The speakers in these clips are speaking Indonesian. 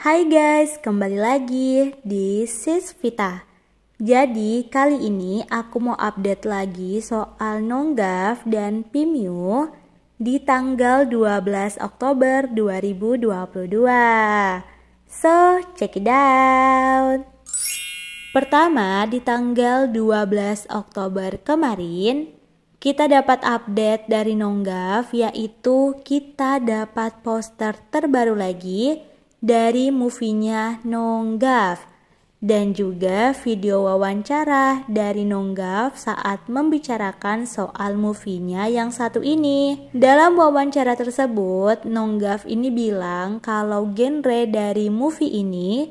Hai guys, kembali lagi di Sis Vita. Jadi kali ini aku mau update lagi soal Nonggaf dan Pimiu di tanggal 12 Oktober 2022. So, check it out. Pertama, di tanggal 12 Oktober kemarin, kita dapat update dari Nonggaf yaitu kita dapat poster terbaru lagi dari movie-nya Nonggaf dan juga video wawancara dari Nonggaf saat membicarakan soal movie-nya yang satu ini. Dalam wawancara tersebut, Nonggaf ini bilang kalau genre dari movie ini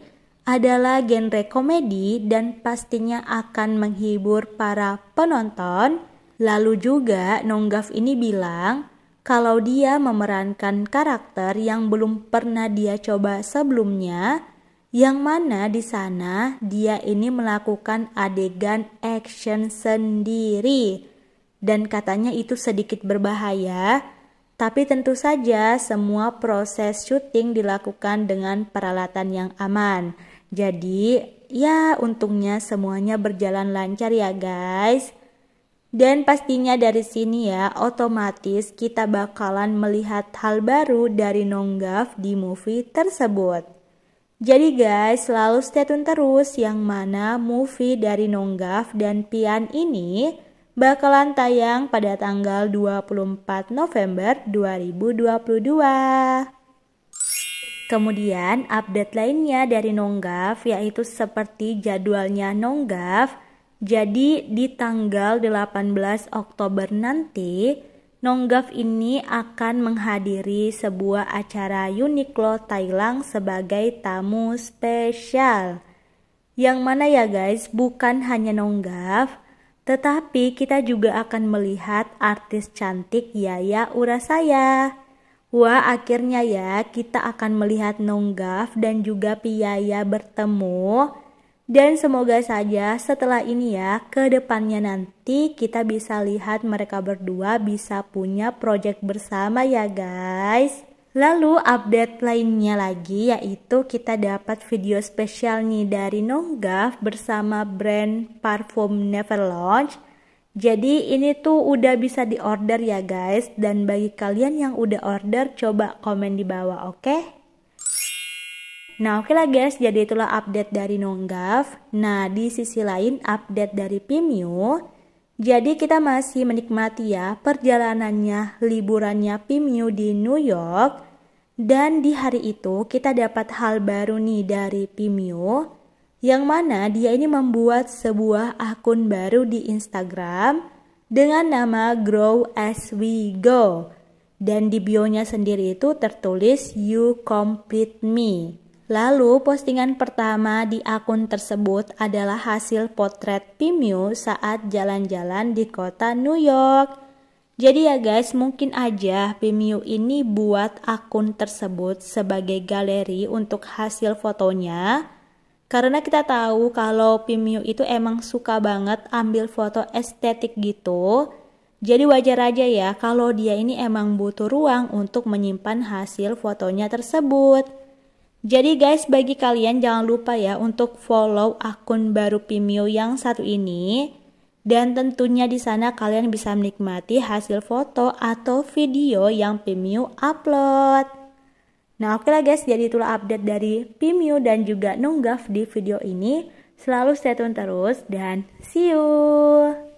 adalah genre komedi dan pastinya akan menghibur para penonton. Lalu juga Nonggaf ini bilang kalau dia memerankan karakter yang belum pernah dia coba sebelumnya, yang mana di sana dia ini melakukan adegan action sendiri. Dan katanya itu sedikit berbahaya, tapi tentu saja semua proses syuting dilakukan dengan peralatan yang aman. Jadi, ya untungnya semuanya berjalan lancar ya guys. Dan pastinya dari sini ya, otomatis kita bakalan melihat hal baru dari Nonggaf di movie tersebut. Jadi guys, selalu stay tune terus yang mana movie dari Nonggaf dan Pian ini bakalan tayang pada tanggal 24 November 2022. Kemudian update lainnya dari Nonggaf yaitu seperti jadwalnya Nonggaf jadi di tanggal 18 Oktober nanti, Nonggaf ini akan menghadiri sebuah acara Uniqlo Thailand sebagai tamu spesial. Yang mana ya guys, bukan hanya Nonggaf, tetapi kita juga akan melihat artis cantik Yaya Urasaya. Wah, akhirnya ya kita akan melihat Nonggaf dan juga Piyaya bertemu. Dan semoga saja setelah ini ya, ke depannya nanti kita bisa lihat mereka berdua bisa punya project bersama ya guys. Lalu update lainnya lagi yaitu kita dapat video spesial nih dari Nonggaf bersama brand Parfum Never Launch. Jadi ini tuh udah bisa diorder ya guys dan bagi kalian yang udah order coba komen di bawah oke? Okay? Nah oke okay lah guys, jadi itulah update dari Nonggaf. Nah di sisi lain update dari Pimio. Jadi kita masih menikmati ya perjalanannya, liburannya Pimio di New York. Dan di hari itu kita dapat hal baru nih dari Pimio. Yang mana dia ini membuat sebuah akun baru di Instagram dengan nama Grow As We Go. Dan di bio-nya sendiri itu tertulis You Complete Me. Lalu postingan pertama di akun tersebut adalah hasil potret Pimiu saat jalan-jalan di kota New York. Jadi ya guys, mungkin aja Vimeo ini buat akun tersebut sebagai galeri untuk hasil fotonya. Karena kita tahu kalau Vimeo itu emang suka banget ambil foto estetik gitu. Jadi wajar aja ya kalau dia ini emang butuh ruang untuk menyimpan hasil fotonya tersebut. Jadi guys, bagi kalian jangan lupa ya untuk follow akun baru Pimio yang satu ini. Dan tentunya di sana kalian bisa menikmati hasil foto atau video yang Pimio upload. Nah oke lah guys, jadi itulah update dari Pimio dan juga Nunggaf di video ini. Selalu stay tune terus dan see you!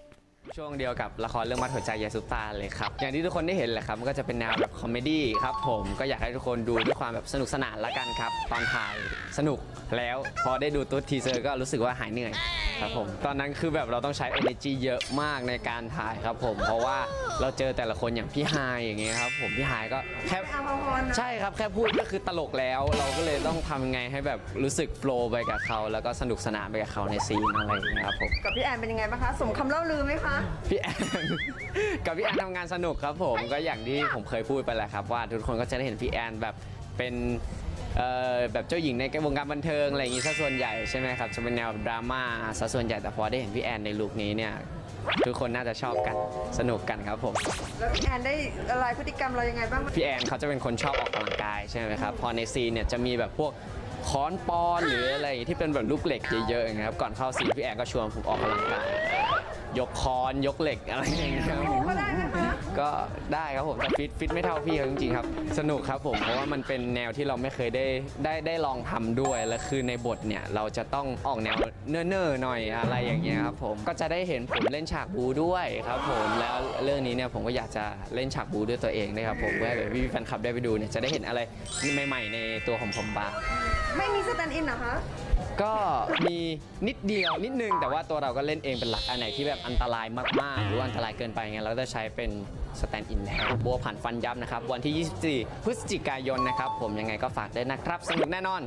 ช่วงเดียวกับละครเรื่องมัดหัวใจยาซุปตาเลยครับ อย่างที่ทุกคนได้เห็นแหละครับก็จะเป็นแนวแบบคอมเมดี้ครับ ผมก็อยากให้ทุกคนดูด้วยความแบบสนุกสนานละกันครับตอนถ่ายสนุกแล้ว พอได้ดูตัวทีเซอร์ก็รู้สึกว่าหายเหนื่อยครับผมตอนนั้นคือแบบเราต้องใช้ energy เยอะมากในการถ่ายครับผม เพราะว่าเราเจอแต่ละคนอย่างพี่ไฮอย่างเงี้ยครับ ผมพี่ไฮก็แค่ใช่ครับแค่พูดก็คือตลกแล้วเราก็เลยต้องทำยังไงให้แบบรู้สึกโฟล์ไปกับเขาแล้วก็สนุกสนานไปกับเขาในซีนอะไรอย่างเงี้ยครับผมกับพี่แอนเป็นยังไงบ้างคะสมคำเล่าลือไหมคะพี่แอนกับพี่แอนทำงานสนุกครับผมก็อย่างที่ผมเคยพูดไปแหละครับว่า ทุกคนก็จะได้เห็นพี่แอนแบบเป็นแบบเจ้าหญิงในวงการบันเทิงอะไรอย่างงี้ซะส่วนใหญ่ใช่ไหมครับจะเป็นแนวดราม่าซะส่วนใหญ่แต่พอได้เห็นพี่แอนในลุคนี้เนี่ยทุกคนน่าจะชอบกันสนุกกันครับผมแล้วพี่แอนได้อะไรพฤติกรรมเรายังไงบ้างพี่แอนเขาจะเป็นคนชอบออกกำลังกายใช่ไหมครับพอในซีนเนี่ยจะมีแบบพวกค้อนปอนหรืออะไรที่เป็นแบบลูกเหล็กเยอะๆนะครับก่อนเข้าซีนพี่แอนก็ชวนผมออกกำลังกายยกค้อนยกเหล็กอะไรอย่างเงี้ยครับก็ได้ครับผมแต่ฟิตฟิตไม่เท่าพี่เขาจริงๆครับ สนุกครับผมเพราะว่ามันเป็นแนวที่เราไม่เคยได้ได้ได้ลองทำด้วย และคือในบทเนี่ยเราจะต้องออกแนวเนิ่นๆหน่อยอะไรอย่างเงี้ยครับผมก็จะได้เห็นผมเล่นฉากบูด้วยครับ ผมแล้วเรื่องนี้เนี่ยผมก็อยากจะเล่นฉากบูด้วยตัวเองนะครับผมเพื่อให้พี่แฟนคลับได้ไปดูเนี่ยจะได้เห็นอะไรใหม่ๆ ในตัวของผมบ้างไม่มีสแตนด์อินเหรอคะก็มีนิดเดียวนิดนึง แต่ว่าตัวเราก็เล่นเองเป็นหลัก อันไหนที่แบบอันตรายมากๆ หรืออันตรายเกินไปเงี้ยเราจะใช้เป็นสแตนด์อินแทนบัวผ่านฟันยับนะครับ วันที่ 24 พฤศจิกายนนะครับ ผมยังไงก็ฝากได้นะครับ สนุกแน่นอน